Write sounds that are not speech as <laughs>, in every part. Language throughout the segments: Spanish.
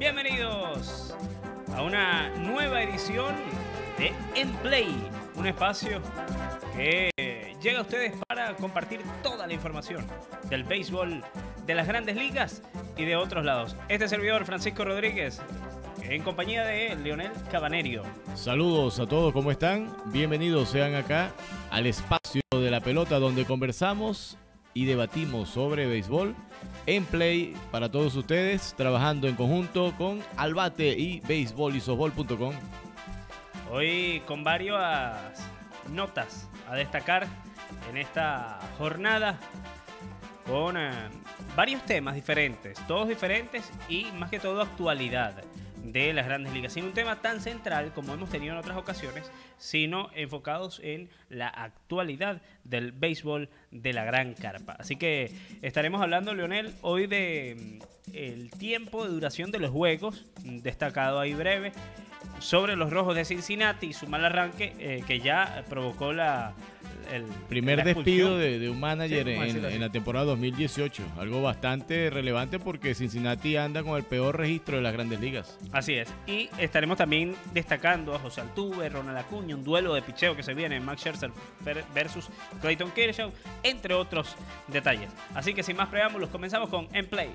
Bienvenidos a una nueva edición de En Play, un espacio que llega a ustedes para compartir toda la información del béisbol, de las grandes ligas y de otros lados. Este servidor, Francisco Rodríguez, en compañía de Leonel Cabanerio. Saludos a todos, ¿cómo están? Bienvenidos sean acá al espacio de la pelota donde conversamos y debatimos sobre béisbol en Play para todos ustedes, trabajando en conjunto con Albate y béisbol y Hoy con varias notas a destacar en esta jornada con eh, varios temas diferentes, todos diferentes y más que todo actualidad de las grandes ligas, sin un tema tan central como hemos tenido en otras ocasiones, sino enfocados en la actualidad del béisbol de la gran carpa. Así que estaremos hablando, Leonel, hoy de mm, el tiempo de duración de los juegos, destacado ahí breve, sobre los rojos de Cincinnati y su mal arranque eh, que ya provocó la el primer despido de, un manager en, la temporada 2018. Algo bastante relevante porque Cincinnati anda con el peor registro de las grandes ligas. Así es. Y estaremos también destacando a José Altuve, Ronald Acuña, un duelo de picheo que se viene, en Max Scherzer versus Clayton Kershaw, entre otros detalles. Así que sin más preámbulos, comenzamos con En Play.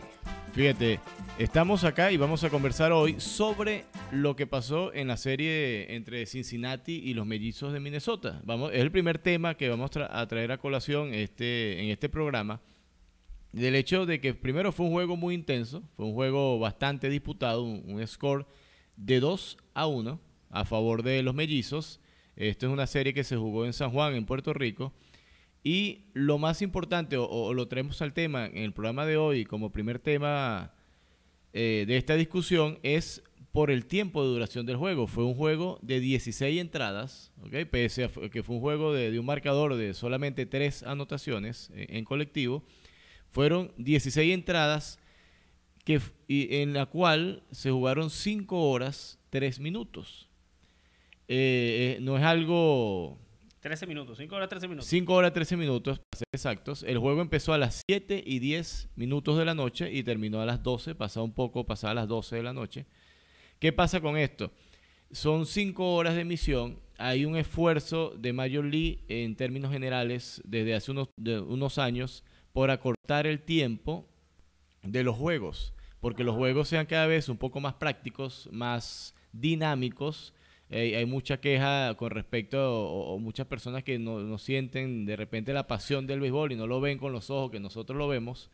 Fíjate, estamos acá y vamos a conversar hoy sobre lo que pasó en la serie entre Cincinnati y los mellizos de Minnesota. Vamos, es el primer tema que vamos a traer a colación este, en este programa, del hecho de que primero fue un juego muy intenso, fue un juego bastante disputado, un, score de 2 a 1 a favor de los mellizos. Esto es una serie que se jugó en San Juan, en Puerto Rico. Y lo más importante, o, lo traemos al tema en el programa de hoy como primer tema eh, de esta discusión, es por el tiempo de duración del juego. Fue un juego de 16 entradas, ¿okay? pese a que fue un juego de, un marcador de solamente 3 anotaciones eh, en, colectivo. Fueron 16 entradas que, en la cual se jugaron 5 horas 3 minutos. Eh, eh, no es algo... 13 minutos, 5 horas 13 minutos. 5 horas 13 minutos, para ser exactos. El juego empezó a las 7 y 10 minutos de la noche y terminó a las 12, pasado un poco, pasada las 12 de la noche. ¿Qué pasa con esto? Son cinco horas de emisión. Hay un esfuerzo de Major League en términos generales desde hace unos, años por acortar el tiempo de los juegos, porque los juegos sean cada vez un poco más prácticos, más dinámicos. Eh, hay mucha queja con respecto, o, muchas personas que no, no, sienten de repente la pasión del béisbol y no lo ven con los ojos que nosotros lo vemos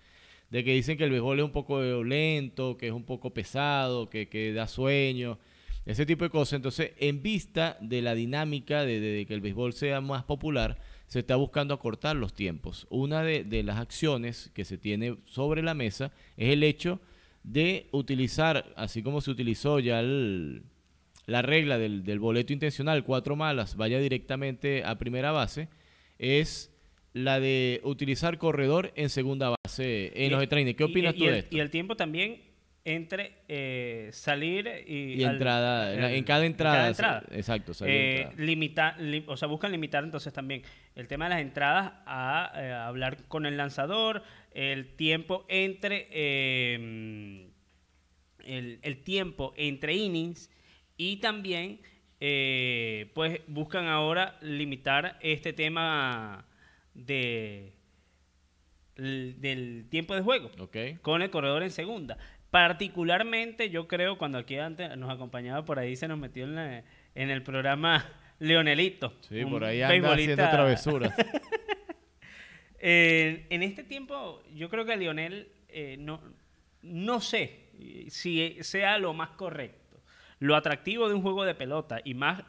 de que dicen que el béisbol es un poco violento, que es un poco pesado, que, que da sueño, ese tipo de cosas. Entonces, en vista de la dinámica de, que el béisbol sea más popular, se está buscando acortar los tiempos. Una de, las acciones que se tiene sobre la mesa es el hecho de utilizar, así como se utilizó ya la regla del, del boleto intencional, cuatro malas, vaya directamente a primera base, es la de utilizar corredor en segunda base en los e training. ¿Qué opinas tú de esto? Y el tiempo también entre eh, salir y, y entrada en cada entrada, exacto salir eh, o sea buscan limitar entonces también el tema de las entradas a, eh, hablar con el lanzador el tiempo entre em, el, el, tiempo entre innings y también pues buscan ahora limitar este tema del tiempo de juego con el corredor en segunda. Particularmente, yo creo, cuando aquí antes nos acompañaba por ahí, se nos metió en, el programa <laughs> Leonelito. Sí, por ahí anda haciendo travesuras. <laughs> Eh, en este tiempo, yo creo que Lionel, eh, no, no sé si sea lo más correcto. Lo atractivo de un juego de pelota, y más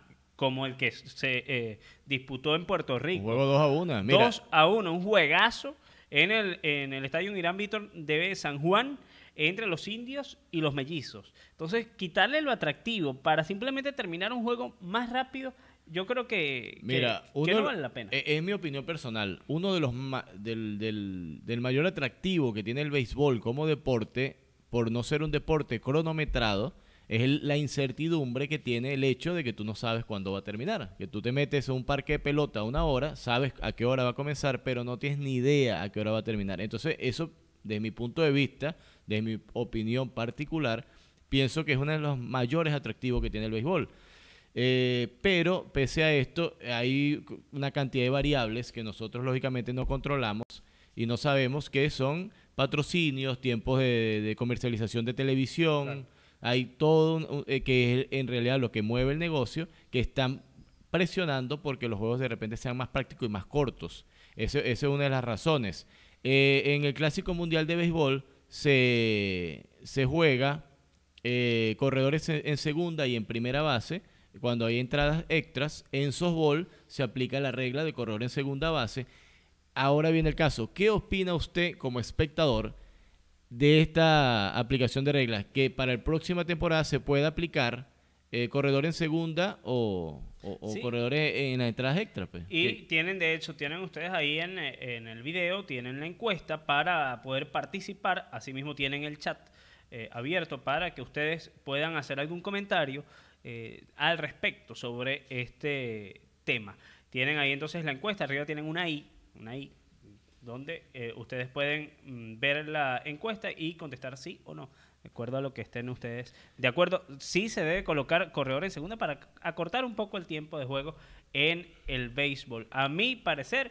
como el que se eh, disputó en Puerto Rico. Un juego 2 a 1. 2 a 1, un juegazo en el, en el Estadio Irán Víctor de San Juan entre los indios y los mellizos. Entonces, quitarle lo atractivo para simplemente terminar un juego más rápido, yo creo que, no vale la pena. E, es mi opinión personal. Uno de los del, del, del mayor atractivo que tiene el béisbol como deporte, por no ser un deporte cronometrado, es la incertidumbre que tiene el hecho de que tú no sabes cuándo va a terminar. Que tú te metes a un parque de pelota una hora, sabes a qué hora va a comenzar, pero no tienes ni idea a qué hora va a terminar. Entonces, eso, desde mi punto de vista, desde mi opinión particular, pienso que es uno de los mayores atractivos que tiene el béisbol. Eh, pero, pese a esto, hay una cantidad de variables que nosotros lógicamente no controlamos y no sabemos que son patrocinios, tiempos de, comercialización de televisión hay todo eh, que es en realidad lo que mueve el negocio, que están presionando porque los juegos de repente sean más prácticos y más cortos. Esa es una de las razones. Eh, en el Clásico Mundial de Béisbol se, juega eh, corredores en, en, segunda y en primera base. Cuando hay entradas extras, en softball se aplica la regla de corredor en segunda base. Ahora viene el caso. ¿Qué opina usted como espectador de esta aplicación de reglas, que para la próxima temporada se pueda aplicar eh, corredor en segunda o, corredores en la entradas extra. Pues. Y tienen, de hecho, tienen ustedes ahí en, en, el video, tienen la encuesta para poder participar, asimismo tienen el chat eh, abierto para que ustedes puedan hacer algún comentario eh, al respecto sobre este tema. Tienen ahí entonces la encuesta, arriba tienen una I, una I donde eh, ustedes pueden mm, ver la encuesta y contestar sí o no, de acuerdo a lo que estén ustedes. De acuerdo, sí se debe colocar corredor en segunda para acortar un poco el tiempo de juego en el béisbol. A mi parecer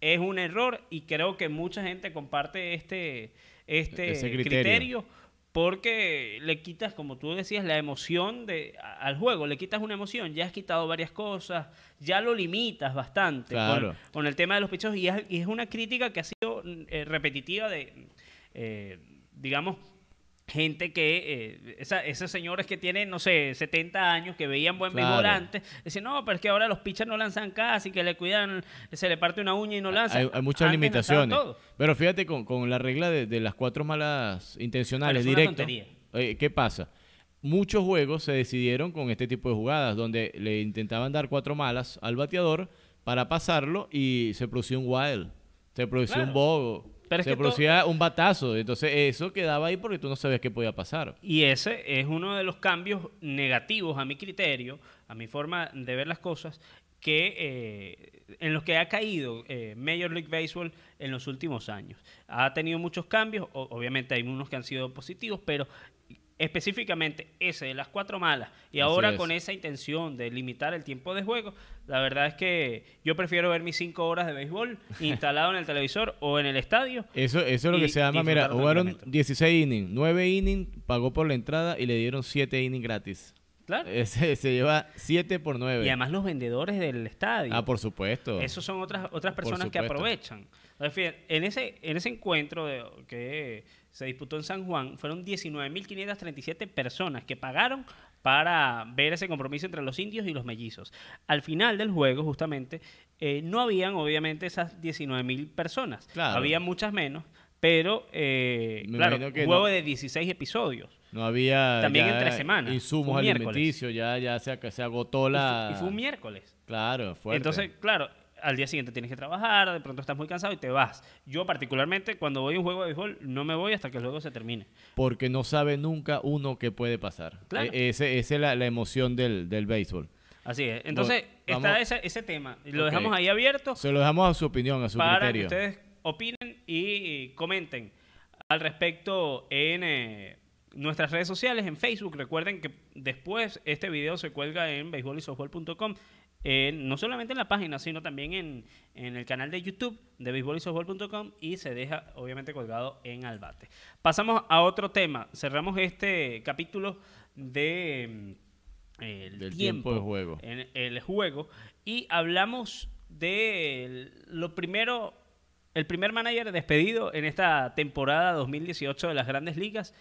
es un error y creo que mucha gente comparte este, este criterio porque le quitas, como tú decías, la emoción de, al juego, le quitas una emoción, ya has quitado varias cosas, ya lo limitas bastante con, el tema de los pechos. y es, una crítica que ha sido mm, eh, repetitiva de, eh, digamos, gente que, eh, esos señores que tienen, no sé, 70 años, que veían buen mejor antes, dicen, no, pero es que ahora los pitchers no lanzan casi, que le cuidan, se le parte una uña y no lanzan. Hay, muchas limitaciones. pero fíjate con, la regla de, las cuatro malas intencionales directas. Eh, ¿Qué pasa? Muchos juegos se decidieron con este tipo de jugadas, donde le intentaban dar cuatro malas al bateador para pasarlo y se producía un wild, se producía un bogo se producía un batazo. Entonces eso quedaba ahí porque tú no sabías qué podía pasar. Y ese es uno de los cambios negativos a mi criterio, a mi forma de ver las cosas, que eh, en los que ha caído eh, Major League Baseball en los últimos años. Ha tenido muchos cambios, obviamente hay unos que han sido positivos, pero específicamente ese de las cuatro malas y ahora con esa intención de limitar el tiempo de juego, la verdad es que yo prefiero ver mis cinco horas de béisbol <laughs> instalado en el televisor o en el estadio. Eso, eso es lo que se llama, mira, jugaron 16 innings, 9 innings, pagó por la entrada y le dieron 7 innings gratis. Claro. Ese, eh, se lleva 7 por 9. Y además los vendedores del estadio. Ah, por supuesto. Esos son otras, otras personas que aprovechan. En ese, en ese encuentro de, que se disputó en San Juan, fueron 19.537 personas que pagaron para ver ese compromiso entre los indios y los mellizos. Al final del juego, justamente, eh, no habían, obviamente, esas 19.000 personas. Claro. Había muchas menos, pero, eh, claro, un juego de 16 episodios. No había. También en tres semanas. Insumos alimenticios, ya, ya se, se agotó la. Y fue, un miércoles. Claro, fue. Entonces, claro, al día siguiente tienes que trabajar, de pronto estás muy cansado y te vas. Yo particularmente cuando voy a un juego de béisbol no me voy hasta que el juego se termine. Porque no sabe nunca uno qué puede pasar. Claro. E-, Esa es la, emoción del, béisbol. Así es. Entonces, está ese, tema. Lo dejamos ahí abierto. Se lo dejamos a su opinión, a su criterio. Para que ustedes opinen y comenten al respecto en eh, nuestras redes sociales, en Facebook. Recuerden que después este video se cuelga en béisbolisoftball.com, eh, no solamente en la página, sino también en, en el canal de YouTube de baseballisofball.com y se deja obviamente colgado en Albate. Pasamos a otro tema. Cerramos este capítulo de mm, del tiempo, juego. En el juego y hablamos de lo primero el primer manager despedido en esta temporada 2018 de las Grandes Ligas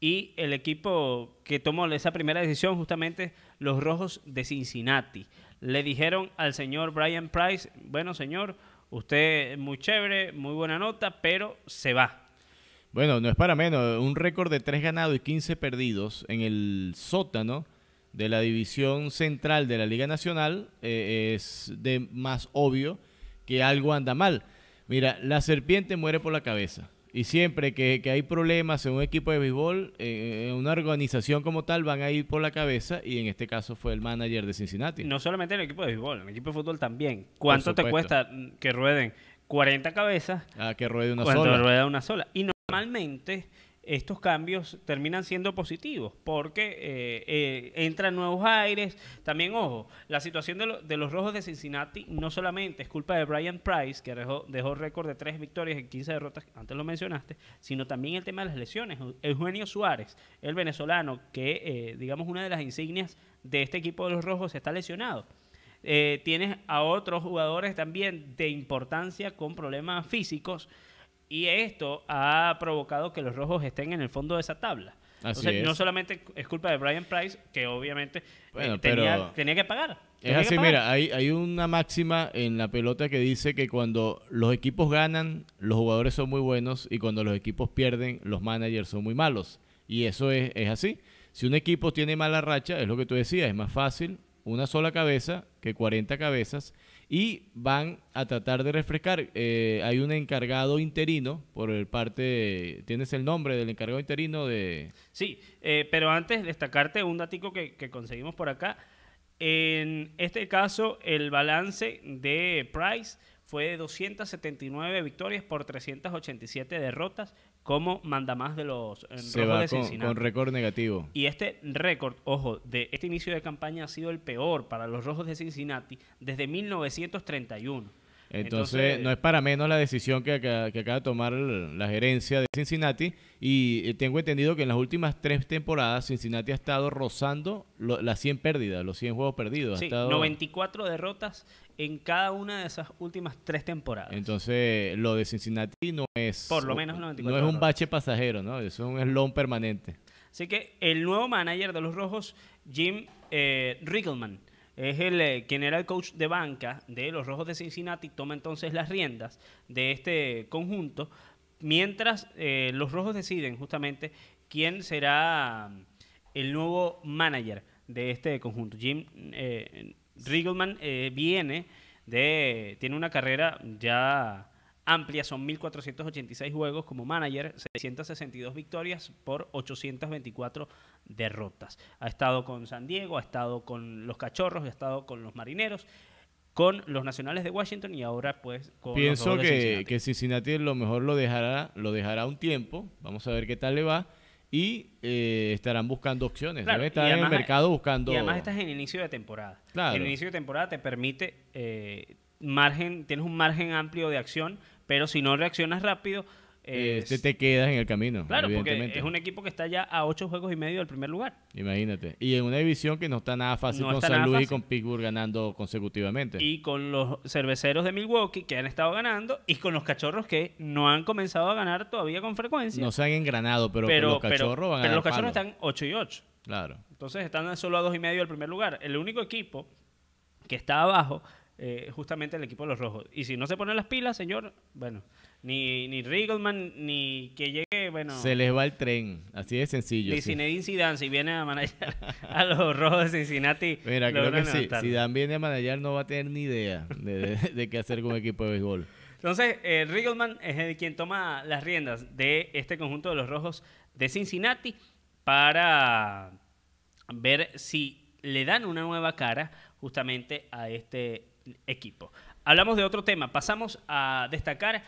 y el equipo que tomó esa primera decisión justamente los Rojos de Cincinnati le dijeron al señor Brian Price, bueno señor, usted muy chévere, muy buena nota, pero se va. Bueno, no es para menos, un récord de 3 ganados y 15 perdidos en el sótano de la división central de la Liga Nacional eh, es de más obvio que algo anda mal. Mira, la serpiente muere por la cabeza. Y siempre que, hay problemas en un equipo de béisbol, en una organización como tal, van a ir por la cabeza y en este caso fue el manager de Cincinnati. No solamente en el equipo de béisbol, en el equipo de fútbol también. ¿Cuánto te cuesta que rueden 40 cabezas? Ah, que ruede una sola. Rueda una sola. Y normalmente estos cambios terminan siendo positivos porque eh, eh, entran nuevos aires. También, ojo, la situación de, de, los Rojos de Cincinnati no solamente es culpa de Brian Price, que dejó, dejó récord de tres victorias en 15 derrotas, antes lo mencionaste, sino también el tema de las lesiones. Eugenio Suárez, el venezolano, que eh, digamos una de las insignias de este equipo de los Rojos, está lesionado. tienes a otros jugadores también de importancia con problemas físicos. Y esto ha provocado que los rojos estén en el fondo de esa tabla. no solamente es culpa de Brian Price, que obviamente eh, tenía, que pagar. es así, mira, hay, hay una máxima en la pelota que dice que cuando los equipos ganan, los jugadores son muy buenos y cuando los equipos pierden, los managers son muy malos. Y eso es, es así. Si un equipo tiene mala racha, es lo que tú decías, es más fácil una sola cabeza que 40 cabezas y van a tratar de refrescar. Eh, hay un encargado interino por el parte, tienes el nombre del encargado interino de... Sí, eh, pero antes destacarte un datico que, conseguimos por acá. En este caso, el balance de Price fue de 279 victorias por 387 derrotas como manda más de los rojos de Cincinnati con, récord negativo. Y este récord, ojo, de este inicio de campaña ha sido el peor para los Rojos de Cincinnati desde 1931. Entonces, no es para menos la decisión que, acaba de tomar la gerencia de Cincinnati y eh, tengo entendido que en las últimas tres temporadas Cincinnati ha estado rozando las 100 pérdidas, los 100 juegos perdidos. Sí, 94 derrotas en cada una de esas últimas tres temporadas. Entonces, lo de Cincinnati no es... Por lo menos No es un bache pasajero, ¿no? Es un eslón permanente. Así que el nuevo manager de los Rojos, Jim eh, Rickelman, es el eh, quien era el coach de banca de los Rojos de Cincinnati, toma entonces las riendas de este conjunto, mientras eh, los Rojos deciden justamente quién será mm, el nuevo manager de este conjunto. Jim eh, Riegelman eh, viene de. tiene una carrera ya amplia, son 1.486 juegos como manager, 662 victorias por 824 derrotas. Ha estado con San Diego, ha estado con los Cachorros, ha estado con los Marineros, con los Nacionales de Washington y ahora pues con Pienso los que, de que Cincinnati lo mejor lo dejará, lo dejará un tiempo, vamos a ver qué tal le va y eh, estarán buscando opciones. Deben estar en el mercado buscando. Y además estás en inicio de temporada. Claro. El inicio de temporada te permite eh, margen, tienes un margen amplio de acción, pero si no reaccionas rápido, este te quedas en el camino. Claro, porque es un equipo que está ya a ocho juegos y medio del primer lugar. Imagínate. Y en una división que no está nada fácil con San Luis y con Pittsburgh ganando consecutivamente. Y con los cerveceros de Milwaukee que han estado ganando y con los cachorros que no han comenzado a ganar todavía con frecuencia. No se han engranado, pero, los cachorros van a Pero los cachorros están 8 y 8. Claro. Entonces están solo a dos y medio del primer lugar. El único equipo que está abajo es eh, justamente el equipo de los rojos. Y si no se ponen las pilas, señor, bueno ni, ni Riggleman, ni que llegue, bueno... Se les va el tren, así de sencillo. Y si viene a manejar <laughs> a los rojos de Cincinnati... Mira, creo que si viene a manejar no va a tener ni idea de, qué hacer con un equipo de béisbol. Entonces, eh, es el quien toma las riendas de este conjunto de los rojos de Cincinnati para ver si le dan una nueva cara justamente a este equipo. Hablamos de otro tema, pasamos a destacar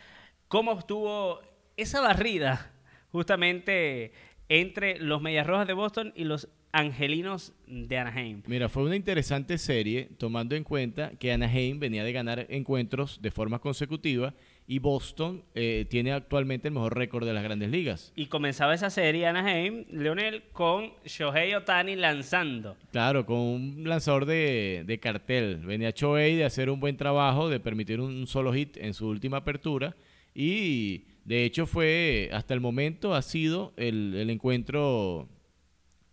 cómo estuvo esa barrida justamente entre los Medias Rojas de Boston y los Angelinos de Anaheim. Mira, fue una interesante serie tomando en cuenta que Anaheim venía de ganar encuentros de forma consecutiva y Boston eh, tiene actualmente el mejor récord de las grandes ligas. Y comenzaba esa serie Anaheim, Leonel, con Shohei Otani lanzando. Claro, con un lanzador de, de cartel. Venía Shohei de hacer un buen trabajo, de permitir un solo hit en su última apertura y de hecho fue, hasta el momento, ha sido el, encuentro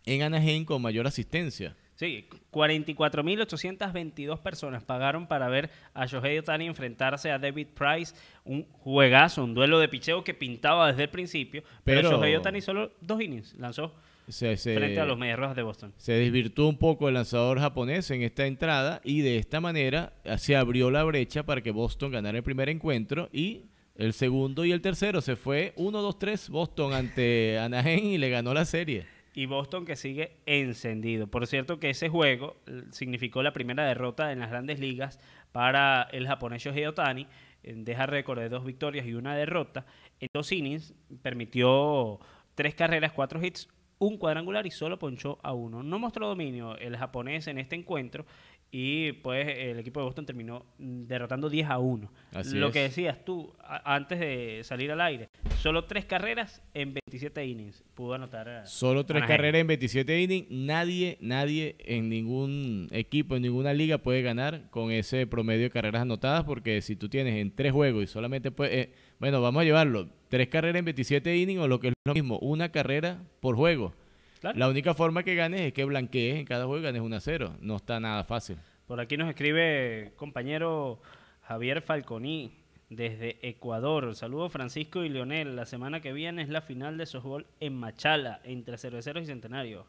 en Anaheim con mayor asistencia. Sí, 44.822 personas pagaron para ver a Shohei Otani enfrentarse a David Price, un juegazo, un duelo de picheo que pintaba desde el principio, pero, Shohei Otani solo dos innings lanzó frente a los Medias Rojas de Boston. Se desvirtuó un poco el lanzador japonés en esta entrada y de esta manera se abrió la brecha para que Boston ganara el primer encuentro y el segundo y el tercero se fue 1-2-3 Boston ante <laughs> Anaheim y le ganó la serie. Y Boston que sigue encendido. Por cierto que ese juego eh, significó la primera derrota en las grandes ligas para el japonés Shohei Otani. Eh, deja récord de dos victorias y una derrota. En dos innings permitió tres carreras, cuatro hits, un cuadrangular y solo ponchó a uno. No mostró dominio el japonés en este encuentro y pues el equipo de Boston terminó mm, derrotando 10 a 1. Lo que decías tú antes de salir al aire, solo tres carreras en 27 innings pudo anotar. Eh, solo tres carreras en 27 innings. Nadie, nadie en ningún equipo, en ninguna liga puede ganar con ese promedio de carreras anotadas porque si tú tienes en tres juegos y solamente puedes... Eh, bueno, vamos a llevarlo. Tres carreras en 27 innings o lo que es lo mismo, una carrera por juego la única forma que ganes es que blanquees en cada juego y ganes 1-0. No está nada fácil. Por aquí nos escribe compañero Javier Falconi desde Ecuador. Saludos Francisco y Leonel. La semana que viene es la final de softball en Machala, entre cerveceros y centenarios.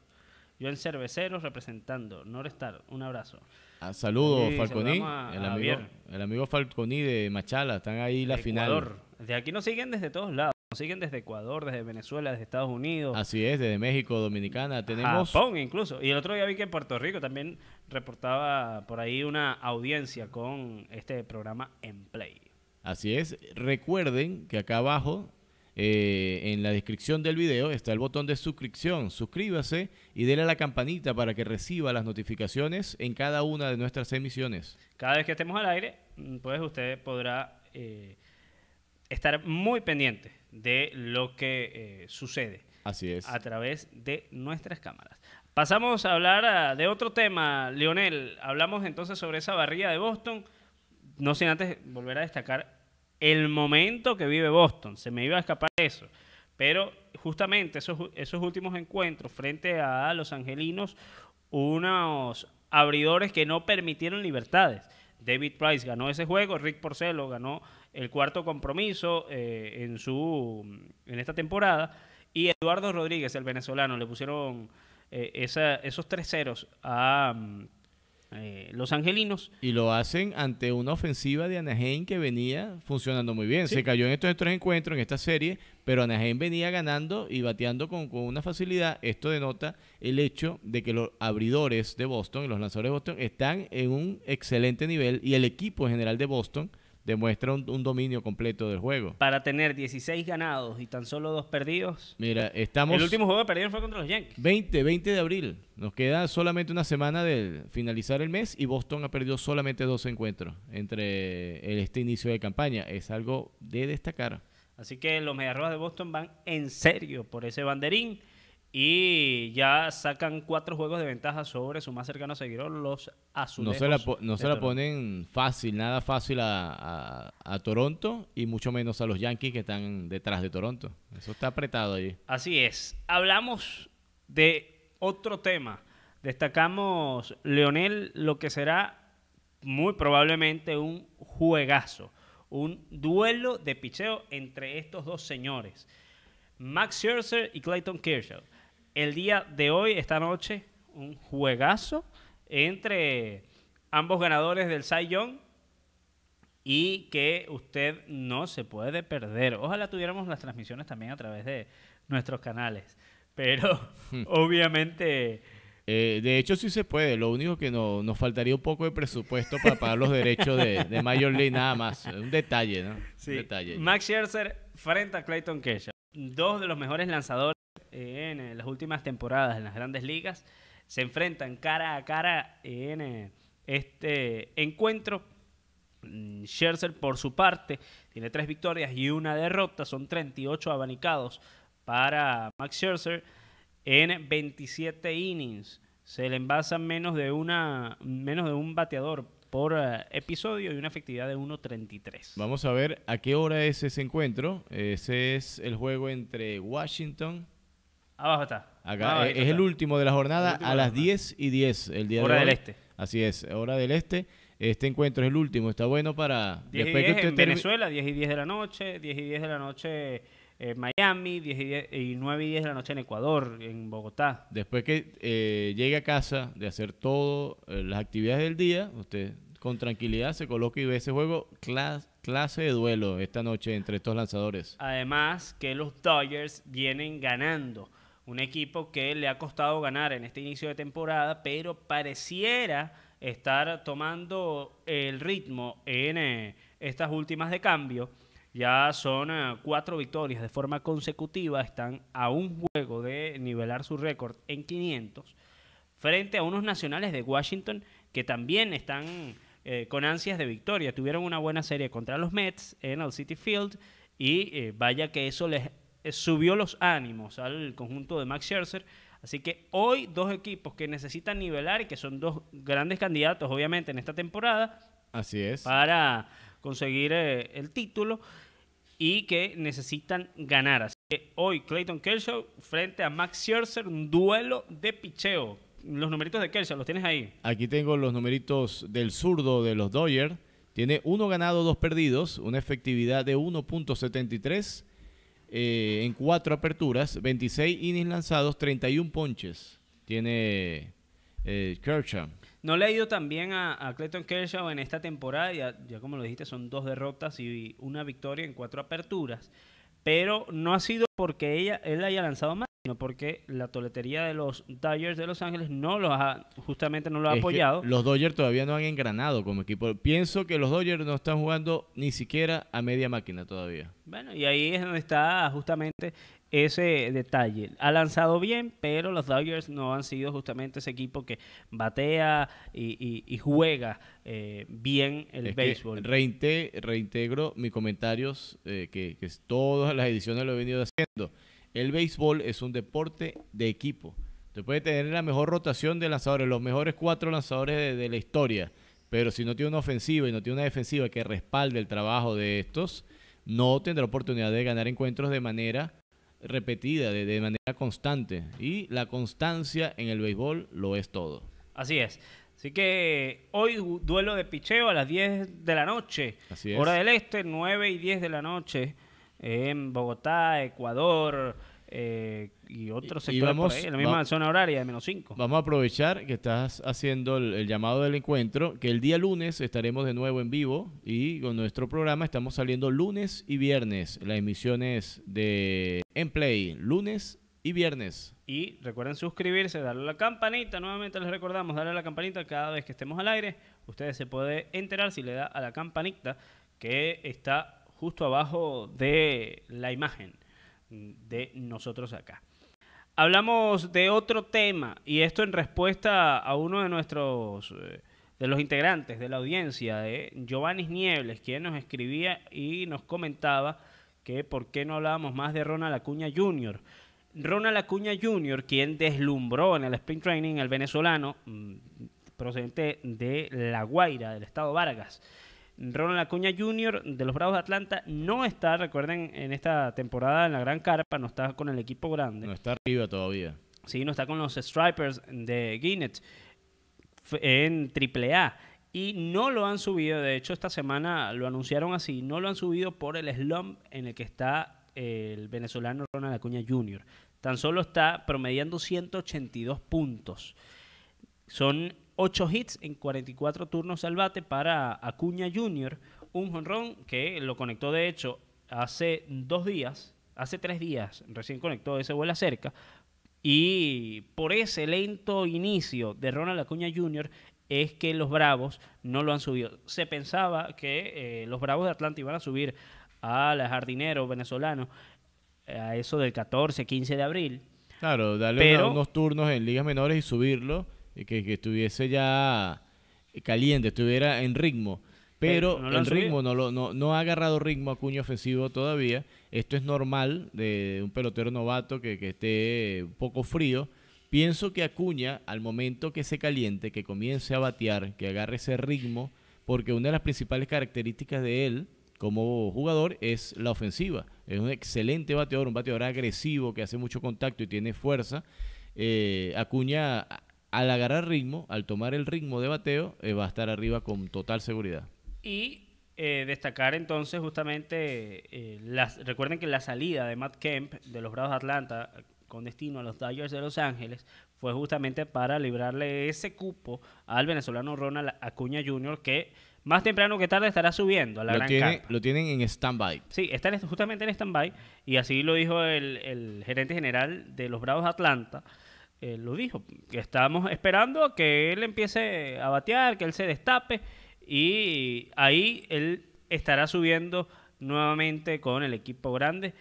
Yo en cerveceros representando. Norestar, un abrazo. Ah, saludos falconí Falconi, el, amigo, el, Falconi de Machala. Están ahí la final. De aquí nos siguen desde todos lados siguen desde Ecuador, desde Venezuela, desde Estados Unidos. Así es, desde México, Dominicana, tenemos... Japón incluso. Y el otro día vi que en Puerto Rico también reportaba por ahí una audiencia con este programa en Play. Así es, recuerden que acá abajo eh, en la descripción del video está el botón de suscripción. Suscríbase y déle a la campanita para que reciba las notificaciones en cada una de nuestras emisiones. Cada vez que estemos al aire, mm, pues usted podrá eh, estar muy pendiente de lo que eh, sucede. Así es. A través de nuestras cámaras. Pasamos a hablar ah, de otro tema, Lionel. Hablamos entonces sobre esa barrilla de Boston. No sin antes volver a destacar el momento que vive Boston. Se me iba a escapar eso. Pero justamente esos, esos últimos encuentros frente a los angelinos, unos abridores que no permitieron libertades. David Price ganó ese juego, Rick Porcelo ganó el cuarto compromiso eh, en, su, en esta temporada. Y Eduardo Rodríguez, el venezolano, le pusieron eh, esos tres ceros a eh, los angelinos. Y lo hacen ante una ofensiva de Anaheim que venía funcionando muy bien. Se cayó en estos tres encuentros, en esta serie, pero Anaheim venía ganando y bateando con, con, una facilidad. Esto denota el hecho de que los abridores de Boston y los lanzadores de Boston están en un excelente nivel y el equipo general de Boston demuestra un, dominio completo del juego. Para tener 16 ganados y tan solo dos perdidos. Mira, estamos... El último juego que perdieron fue contra los Yankees. 20, 20 de abril. Nos queda solamente una semana de finalizar el mes y Boston ha perdido solamente dos encuentros entre este inicio de campaña. Es algo de destacar. Así que los Mediarrojas de Boston van en serio por ese banderín. Y ya sacan cuatro juegos de ventaja sobre su más cercano seguidor, los azules No se la, ponen fácil, nada fácil a, Toronto y mucho menos a los Yankees que están detrás de Toronto. Eso está apretado allí. Así es. Hablamos de otro tema. Destacamos, Leonel, lo que será muy probablemente un juegazo, un duelo de picheo entre estos dos señores, Max Scherzer y Clayton Kershaw el día de hoy, esta noche, un juegazo entre ambos ganadores del Cy y que usted no se puede perder. Ojalá tuviéramos las transmisiones también a través de nuestros canales, pero hmm. <laughs> obviamente... Eh, de hecho, sí se puede. Lo único que nos faltaría un poco de presupuesto para pagar los derechos de, Major League, nada más. Un detalle, ¿no? Sí. Un detalle. Max Scherzer frente a Clayton Kershaw. Dos de los mejores lanzadores eh, en eh, las últimas temporadas en las grandes ligas se enfrentan cara a cara eh, en este encuentro. Mm, Scherzer, por su parte, tiene tres victorias y una derrota. Son 38 abanicados para Max Scherzer en 27 innings. Se le envasa menos de, una, menos de un bateador por episodio y una efectividad de 1.33. Vamos a ver a qué hora es ese encuentro. Ese es el juego entre Washington Abajo está. Acá es, el último de la jornada a las 10 y 10 el día de hoy. Hora del este. Así es, hora del este. Este encuentro es el último, está bueno para... 10 y 10 en Venezuela, 10 y 10 de la noche, 10 y 10 de la noche en eh, Miami, 10 y, nueve y 9 y 10 de la noche en Ecuador, en Bogotá. Después que eh, llegue a casa de hacer todas eh, las actividades del día, usted con tranquilidad se coloca y ve ese juego clase de duelo esta noche entre estos lanzadores. Además que los Dodgers vienen ganando un equipo que le ha costado ganar en este inicio de temporada, pero pareciera estar tomando el ritmo en eh, estas últimas de cambio. Ya son eh, cuatro victorias de forma consecutiva, están a un juego de nivelar su récord en 500 frente a unos nacionales de Washington que también están eh, con ansias de victoria. Tuvieron una buena serie contra los Mets en el City Field y vaya que eso les eh, subió los ánimos al conjunto de Max Scherzer. Así que hoy dos equipos que necesitan nivelar y que son dos grandes candidatos, obviamente, en esta temporada. Así es. Para conseguir eh, el título y que necesitan ganar. Así que hoy Clayton Kershaw frente a Max Scherzer, un duelo de picheo. Los numeritos de Kershaw, ¿los tienes ahí? Aquí tengo los numeritos del zurdo de los Dodgers. Tiene uno ganado, dos perdidos, una efectividad de 1.73 eh, en cuatro aperturas, 26 innings lanzados, 31 ponches. Tiene eh, Kershaw. No le ha ido tan a, Clayton Kershaw en esta temporada, ya, ya, como lo dijiste, son dos derrotas y una victoria en cuatro aperturas pero no ha sido porque ella, él haya lanzado más, sino porque la toletería de los Dodgers de Los Ángeles no los ha, justamente no lo ha apoyado. Los Dodgers todavía no han engranado como equipo. Pienso que los Dodgers no están jugando ni siquiera a media máquina todavía. Bueno, y ahí es donde está justamente ese detalle. Ha lanzado bien, pero los Dodgers no han sido justamente ese equipo que batea y, juega eh, bien el béisbol. Reinte, reintegro mis comentarios eh, que, todas las ediciones lo he venido haciendo. El béisbol es un deporte de equipo. Usted puede tener la mejor rotación de lanzadores, los mejores cuatro lanzadores de, de la historia, pero si no tiene una ofensiva y no tiene una defensiva que respalde el trabajo de estos, no tendrá oportunidad de ganar encuentros de manera repetida, de, manera constante. Y la constancia en el béisbol lo es todo. Así es. Así que hoy duelo de picheo a las 10 de la noche. Hora del Este, 9 y 10 de la noche. En Bogotá, Ecuador. Eh, y otros sectores en la misma zona horaria de menos 5. Vamos a aprovechar que estás haciendo el, llamado del encuentro, que el día lunes estaremos de nuevo en vivo y con nuestro programa estamos saliendo lunes y viernes las emisiones de En Play, lunes y viernes. Y recuerden suscribirse, darle a la campanita, nuevamente les recordamos, darle a la campanita cada vez que estemos al aire, ustedes se pueden enterar si le da a la campanita que está justo abajo de la imagen de nosotros acá. Hablamos de otro tema y esto en respuesta a uno de nuestros, eh, de los integrantes de la audiencia, de Giovanni Niebles, quien nos escribía y nos comentaba que por qué no hablábamos más de Ronald Acuña Jr. Ronald Acuña Jr., quien deslumbró en el Spring training al venezolano mm, procedente de La Guaira, del estado Vargas Ronald Acuña Jr. de los Bravos de Atlanta no está, recuerden, en esta temporada en la Gran Carpa, no está con el equipo grande. No está arriba todavía. Sí, no está con los Stripers de Guinness en AAA. Y no lo han subido, de hecho esta semana lo anunciaron así, no lo han subido por el slump en el que está el venezolano Ronald Acuña Jr. Tan solo está promediando 182 puntos. Son 8 hits en 44 turnos al bate para Acuña Jr., un jonrón que lo conectó de hecho hace dos días, hace tres días, recién conectó ese vuelo cerca. Y por ese lento inicio de Ronald Acuña Jr., es que los Bravos no lo han subido. Se pensaba que eh, los Bravos de Atlanta iban a subir al jardinero venezolano eh, a eso del 14, 15 de abril. Claro, darle unos turnos en ligas menores y subirlo que, estuviese ya caliente, estuviera en ritmo. Pero, el ritmo no, lo, no, ha agarrado ritmo Acuña ofensivo todavía. Esto es normal de un pelotero novato que, esté un poco frío. Pienso que Acuña, al momento que se caliente, que comience a batear, que agarre ese ritmo, porque una de las principales características de él como jugador es la ofensiva. Es un excelente bateador, un bateador agresivo que hace mucho contacto y tiene fuerza. Eh, Acuña al agarrar ritmo, al tomar el ritmo de bateo, eh, va a estar arriba con total seguridad. Y eh, destacar entonces justamente, eh, recuerden que la salida de Matt Kemp de los Bravos de Atlanta con destino a los Dodgers de Los Ángeles fue justamente para librarle ese cupo al venezolano Ronald Acuña Jr. que más temprano que tarde estará subiendo a la lo gran Lo tienen en stand-by. Sí, están justamente en stand-by y así lo dijo el, el gerente general de los Bravos de Atlanta lo dijo. que Estamos esperando que él empiece a batear, que él se destape y ahí él estará subiendo nuevamente con el equipo grande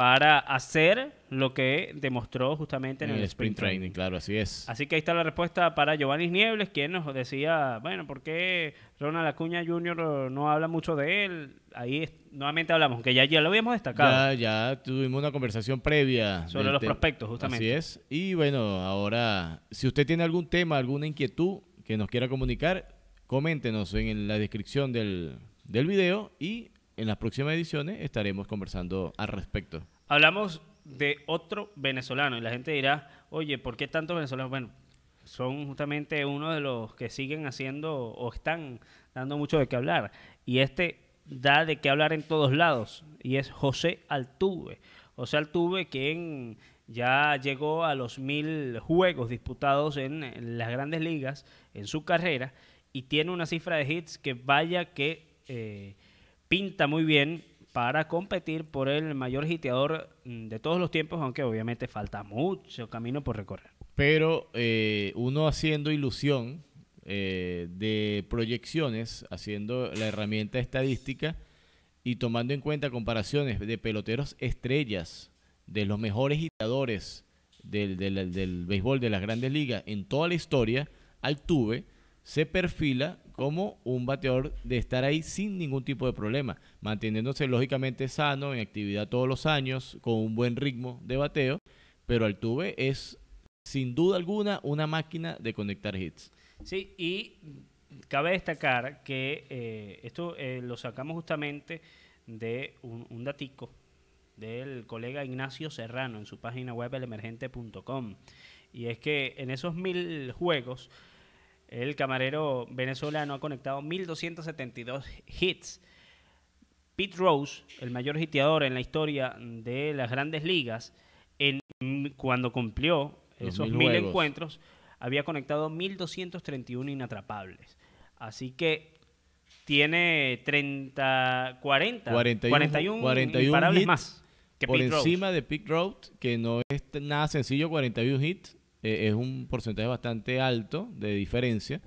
para hacer lo que demostró justamente en, el, sprint, training. Claro, así es. Así que ahí está la respuesta para Giovanni Niebles, quien nos decía, bueno, ¿por qué Ronald Acuña Jr. no habla mucho de él? Ahí nuevamente hablamos, que ya, ya lo habíamos destacado. Ya, ya tuvimos una conversación previa. Sobre los prospectos, justamente. Así es. Y bueno, ahora, si usted tiene algún tema, alguna inquietud que nos quiera comunicar, coméntenos en la descripción del, del video y en las próximas ediciones estaremos conversando al respecto. Hablamos de otro venezolano y la gente dirá, oye, ¿por qué tantos venezolanos? Bueno, son justamente uno de los que siguen haciendo o están dando mucho de qué hablar. Y este da de qué hablar en todos lados y es José Altuve. José Altuve quien ya llegó a los mil juegos disputados en las grandes ligas en su carrera y tiene una cifra de hits que vaya que... Eh, pinta muy bien para competir por el mayor hiteador mm, de todos los tiempos, aunque obviamente falta mucho camino por recorrer. Pero eh, uno haciendo ilusión eh, de proyecciones, haciendo la herramienta estadística y tomando en cuenta comparaciones de peloteros estrellas, de los mejores hiteadores del, béisbol de las grandes ligas en toda la historia, Altuve se perfila como un bateador de estar ahí sin ningún tipo de problema, manteniéndose lógicamente sano, en actividad todos los años, con un buen ritmo de bateo, pero Altuve es sin duda alguna una máquina de conectar hits. Sí, y cabe destacar que eh, esto eh, lo sacamos justamente de un, un, datico del colega Ignacio Serrano en su página web elemergente.com. Y es que en esos mil juegos, el camarero venezolano ha conectado 1.272 hits. Pete Rose, el mayor hiteador en la historia de las grandes ligas, en, cuando cumplió esos mil, encuentros, había conectado 1.231 inatrapables. Así que tiene 30, 40, 41, 41, hits más. Que por encima de Pete Rose, que no es nada sencillo, 41 hits eh, es un porcentaje bastante alto de diferencia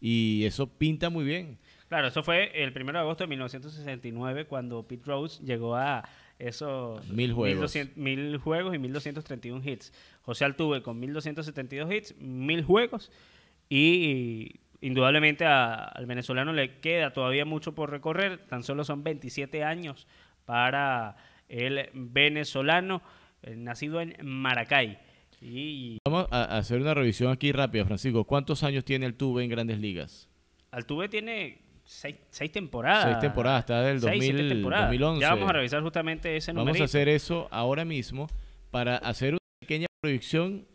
y eso pinta muy bien. Claro, eso fue el 1 de agosto de 1969 cuando Pete Rose llegó a esos mil juegos. mil y 1231 hits. José Altuve con 1272 hits, mil juegos y indudablemente al venezolano le queda todavía mucho por recorrer, tan solo son 27 años para el venezolano eh, nacido en Maracay. Vamos a hacer una revisión aquí rápida, Francisco. ¿Cuántos años tiene Altuve en Grandes Ligas? Altuve tiene seis, temporadas. Seis temporadas, está del 2011. Ya vamos a revisar justamente ese número. Vamos a hacer eso ahora mismo para hacer una pequeña proyección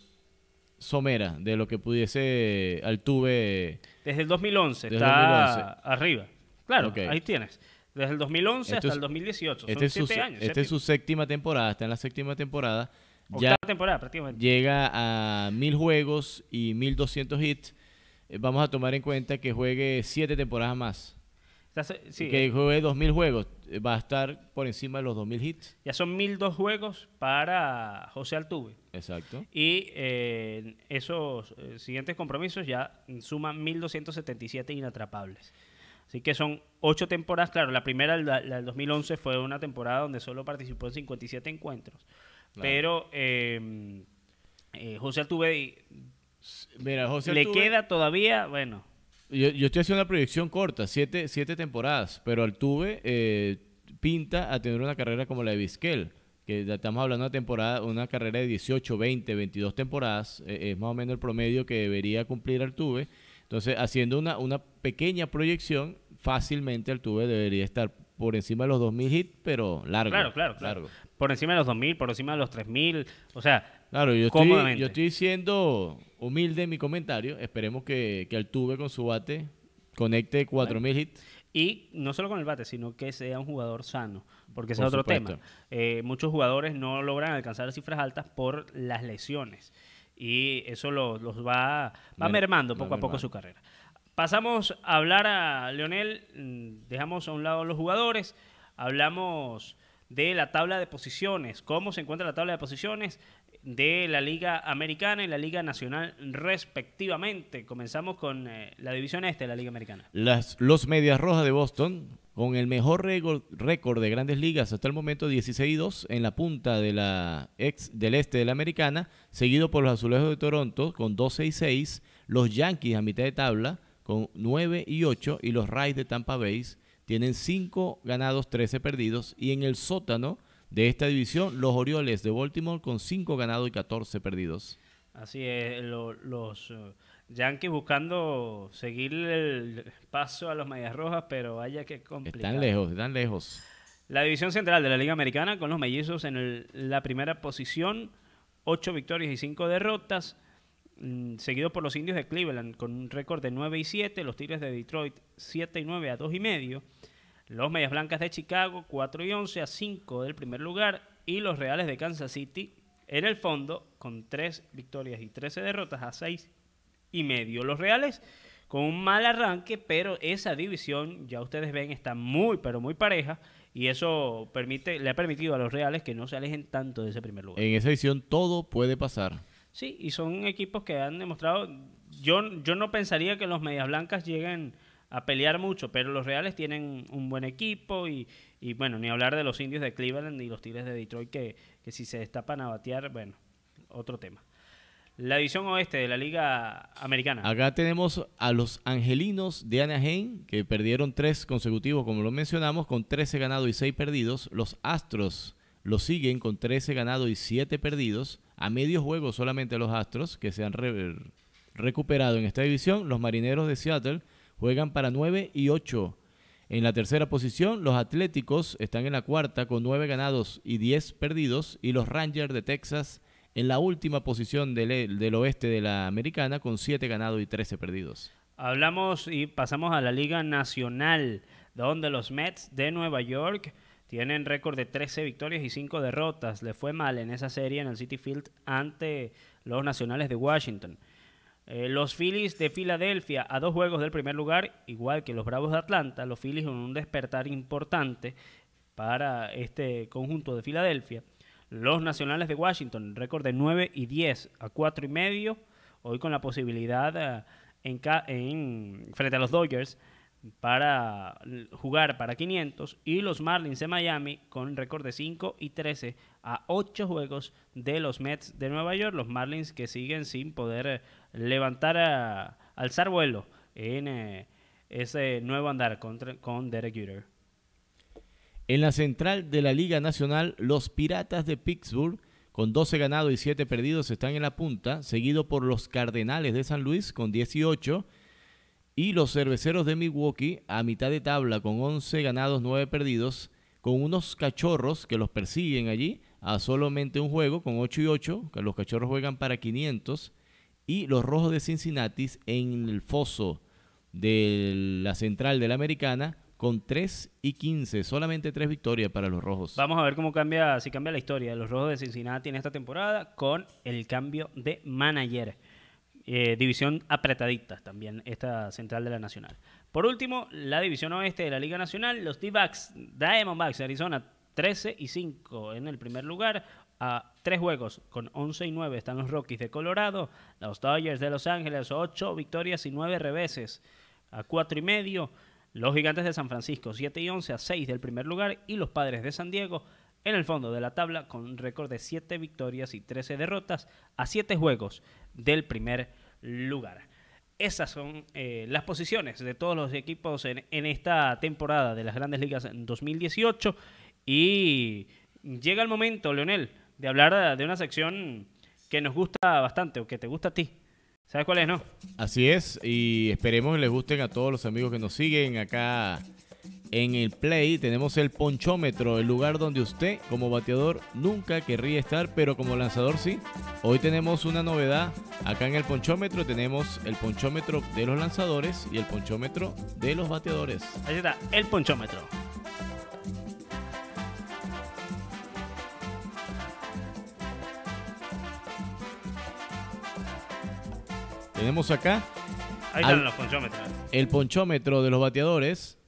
somera de lo que pudiese Altuve. Desde el 2011 está arriba. Claro, ahí tienes. Desde el 2011 hasta el 2018. Este, este es su, años. Esta es su séptima temporada, está en la séptima temporada. Octava temporada, prácticamente. Llega a mil juegos y 1200 hits. Eh, vamos a tomar en cuenta que juegue siete temporadas más. que eh. juegue 2.000 juegos, eh, va a estar por encima de los 2.000 hits. Ya son 1.002 juegos para José Altuve. Exacto. Y esos siguientes compromisos ya suman 1.277 inatrapables. Así que son ocho temporadas. Claro, la primera, la, la, del 2011, fue una temporada donde solo participó en 57 encuentros. Pero em, eh, José Altuve Mira, le queda todavía, bueno. Yo, estoy haciendo una proyección corta, siete, temporadas, pero Altuve eh, pinta a tener una carrera como la de Vizquel, que estamos hablando de una, temporada, una carrera de 18, 20, 22 temporadas, eh, es más o menos el promedio que debería cumplir Altuve. Entonces, haciendo una, una pequeña proyección, fácilmente Altuve debería estar por encima de los 2.000 hits, pero largo. Claro, claro, claro. Por encima de los 2.000, por encima de los 3.000, o sea, claro, yo Estoy, yo estoy siendo humilde en mi comentario. Esperemos que, que Altuve con su bate conecte 4.000 mil hits. Y no solo con el bate, sino que sea un jugador sano, porque ese es otro tema. Eh, muchos jugadores no logran alcanzar cifras altas por las lesiones y eso los, los va, va mermando poco a poco su carrera. Pasamos a hablar a Leonel, mm, dejamos a un lado los jugadores, hablamos de la tabla de posiciones, cómo se encuentra la tabla de posiciones de la Liga Americana y la Liga Nacional respectivamente. Comenzamos con eh, la división este de la Liga Americana. Las, los Medias Rojas de Boston, con el mejor récord de grandes ligas hasta el momento, 16 2, en la punta de la ex del este de la Americana, seguido por los Azulejos de Toronto con 12 6, los Yankees a mitad de tabla con 9 y 8 y los Rays de Tampa Bay tienen 5 ganados, 13 perdidos y en el sótano de esta división los Orioles de Baltimore con 5 ganados y 14 perdidos. Así es, los eh, Yankees buscando seguir el paso a los Medias Rojas, pero vaya que complicado. Están lejos, están lejos. La división central de la Liga Americana con los mellizos en la primera posición, 8 victorias y 5 derrotas. Mm, seguido por los indios de Cleveland con un récord de 9 y 7, los Tigres de Detroit 7 y 9 a 2 y medio, los Medias Blancas de Chicago 4 y 11 a 5 del primer lugar y los Reales de Kansas City en el fondo con 3 victorias y 13 derrotas a 6 y medio. Los Reales con un mal arranque, pero esa división, ya ustedes ven, está muy, pero muy pareja. Y eso permite, le ha permitido a los Reales que no se alejen tanto de ese primer lugar. En esa edición todo puede pasar. Sí, y son equipos que han demostrado, yo, yo no pensaría que los Medias Blancas lleguen a pelear mucho, pero los Reales tienen un buen equipo y, bueno, ni hablar de los indios de Cleveland ni los Tigres de Detroit que, que si se destapan a batear, bueno, otro tema. La división oeste de la Liga Americana. Acá tenemos a los Angelinos de Anaheim, que perdieron tres consecutivos, como lo mencionamos, con 13 ganados y 6 perdidos. Los Astros los siguen con 13 ganados y 7 perdidos. A medio juego solamente los Astros, que se han recuperado en esta división, los Marineros de Seattle juegan para 9 y 8. En la tercera posición, los Atléticos están en la cuarta con 9 ganados y 10 perdidos. Y los Rangers de Texas en la última posición del, del oeste de la americana con 7 ganados y 13 perdidos. Hablamos y pasamos a la Liga Nacional, donde los Mets de Nueva York tienen récord de 13 victorias y 5 derrotas. Le fue mal en esa serie en el City Field ante los Nacionales de Washington. Eh, los Phillies de Filadelfia a dos juegos del primer lugar, igual que los Bravos de Atlanta. Los Phillies con un despertar importante para este conjunto de Filadelfia. Los Nacionales de Washington, récord de 9 y 10 a 4 y medio. Hoy con la posibilidad eh, en, frente a los Dodgers para jugar para 500 y los Marlins de Miami con récord de 5 y 13 a 8 juegos de los Mets de Nueva York, los Marlins que siguen sin poder eh, levantar, eh, alzar vuelo en eh, ese nuevo andar con Derek Jeter. En la central de la Liga Nacional, los Piratas de Pittsburgh con 12 ganados y 7 perdidos están en la punta, seguido por los Cardenales de San Luis con 18 y los cerveceros de Milwaukee a mitad de tabla con 11 ganados, 9 perdidos, con unos cachorros que los persiguen allí a solamente un juego con 8 y 8, que los cachorros juegan para 500, y los rojos de Cincinnati en el foso de la central de la americana con 3 y 15, solamente 3 victorias para los rojos. Vamos a ver cómo cambia, si cambia la historia de los rojos de Cincinnati en esta temporada con el cambio de manager. Eh, división apretadita también, esta central de la Nacional. Por último, la división oeste de la Liga Nacional, los D-Backs, Diamondbacks, Arizona, 13 y 5 en el primer lugar. A tres juegos con 11 y 9 están los Rockies de Colorado, los Dodgers de Los Ángeles, 8 victorias y 9 reveses. A 4 y medio, los Gigantes de San Francisco, 7 y 11 a 6 del primer lugar. Y los Padres de San Diego, en el fondo de la tabla, con un récord de 7 victorias y 13 derrotas a 7 juegos del primer lugar lugar. Esas son eh, las posiciones de todos los equipos en, esta temporada de las grandes ligas en 2018 y llega el momento, Leonel, de hablar de una sección que nos gusta bastante o que te gusta a ti. ¿Sabes cuál es, no? Así es, y esperemos que les gusten a todos los amigos que nos siguen acá en el play tenemos el ponchómetro, el lugar donde usted como bateador nunca querría estar, pero como lanzador sí. Hoy tenemos una novedad. Acá en el ponchómetro tenemos el ponchómetro de los lanzadores y el ponchómetro de los bateadores. Ahí está, el ponchómetro. Tenemos acá Ahí están los ponchómetros. el ponchómetro de los bateadores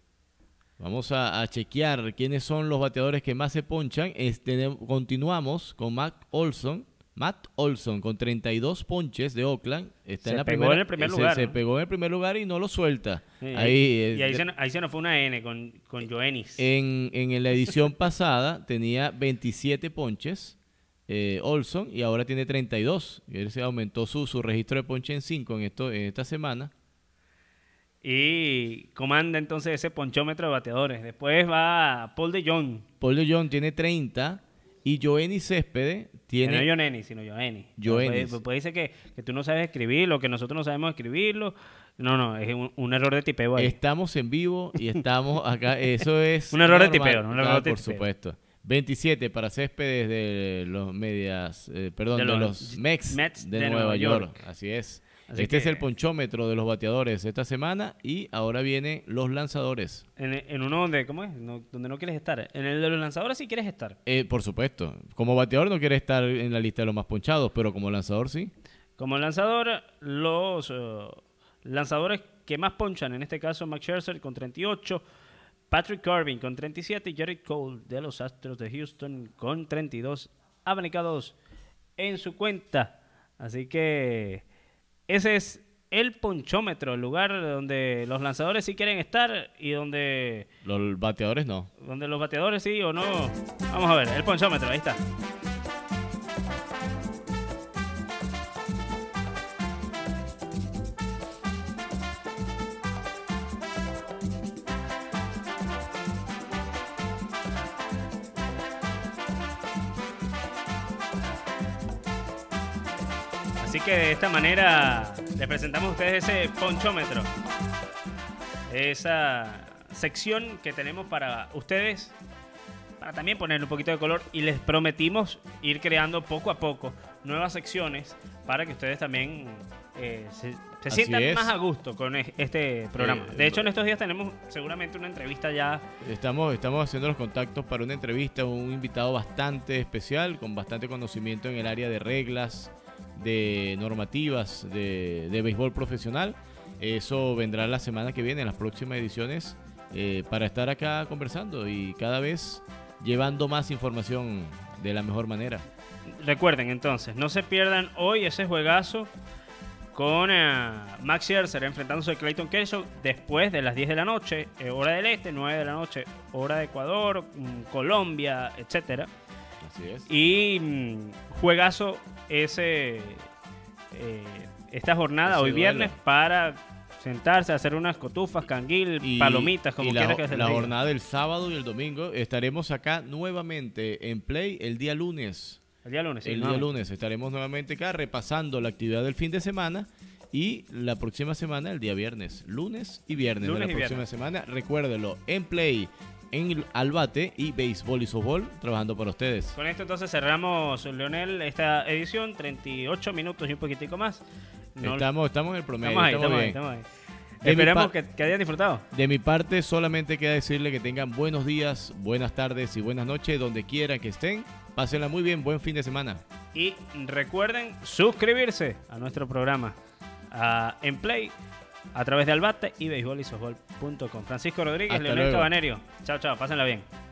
Vamos a, chequear quiénes son los bateadores que más se ponchan. Este, continuamos con Matt Olson. Matt Olson con 32 ponches de Oakland. Está se en pegó en el primer lugar. Se, pegó en el primer lugar y no lo suelta. ahí, y eh, ahí, se, nos fue una N con, con Joenis. En, en la edición <laughs> pasada tenía 27 ponches eh, Olson y ahora tiene 32. Él se aumentó su, su registro de ponches en 5 en, en esta semana. Y comanda entonces ese ponchómetro de bateadores. Después va Paul de Jong. Paul de Jong tiene 30 y Joenny Céspedes tiene... No Joenny, sino Joenny. Joenny. Pues, pues, pues, dice que, que, tú no sabes escribirlo, que nosotros no sabemos escribirlo. No, no, es un, error de tipeo Estamos en vivo y estamos acá. <laughs> Eso es... un error de tipeo, no un error ah, Por supuesto. 27 para Céspedes de los medias, eh, perdón, de los, Mets, de, Nueva, York. Así es este es el ponchómetro de los bateadores esta semana y ahora vienen los lanzadores. En, en uno donde, ¿cómo es? No, donde no quieres estar. En el de los lanzadores sí quieres estar. Eh, por supuesto. Como bateador no quieres estar en la lista de los más ponchados, pero como lanzador sí. Como lanzador, los eh, lanzadores que más ponchan, en este caso Max Scherzer con 38, Patrick Corbin con 37 y Jerry Cole de los Astros de Houston con 32 abanicados en su cuenta. Así que ese es el ponchómetro, el lugar donde los lanzadores sí quieren estar y donde... Los bateadores no. Donde los bateadores sí o no. Vamos a ver, el ponchómetro, ahí está. Así que de esta manera les presentamos a ustedes ese ponchómetro. Esa sección que tenemos para ustedes, para también ponerle un poquito de color. Y les prometimos ir creando poco a poco nuevas secciones para que ustedes también eh, se, sientan más a gusto con este programa. Eh, de hecho, eh, en estos días tenemos seguramente una entrevista ya. Estamos, estamos haciendo los contactos para una entrevista, un invitado bastante especial, con bastante conocimiento en el área de reglas, de normativas de, béisbol profesional. Eso vendrá la semana que viene, en las próximas ediciones, eh, para estar acá conversando y cada vez llevando más información de la mejor manera. Recuerden entonces, no se pierdan hoy ese juegazo con eh, Max Scherzer enfrentándose a Clayton Kershaw después de las 10 de la noche, eh, hora del este, 9 de la noche, hora de Ecuador, mm, Colombia, etc. Así es. Y mm, juegazo ese, eh, esta jornada hoy viernes para sentarse, hacer unas cotufas, canguil, palomitas, como quieras que se La jornada del sábado y el domingo estaremos acá nuevamente en Play el día lunes. El día lunes, sí, El día lunes estaremos nuevamente acá repasando la actividad del fin de semana y la próxima semana el día viernes, lunes y viernes de la próxima semana, recuérdelo, en Play en Albate y béisbol y softball trabajando para ustedes. Con esto entonces cerramos, Leonel, esta edición, 38 minutos y un poquitico más. estamos, en el promedio. Esperamos que, hayan disfrutado. De mi parte, solamente queda decirle que tengan buenos días, buenas tardes y buenas noches, donde quiera que estén. Pásenla muy bien, buen fin de semana. Y recuerden suscribirse a nuestro programa, en Play a través de albate y béisbol Francisco Rodríguez, Leonel Banerio Chao, chao, pásenla bien.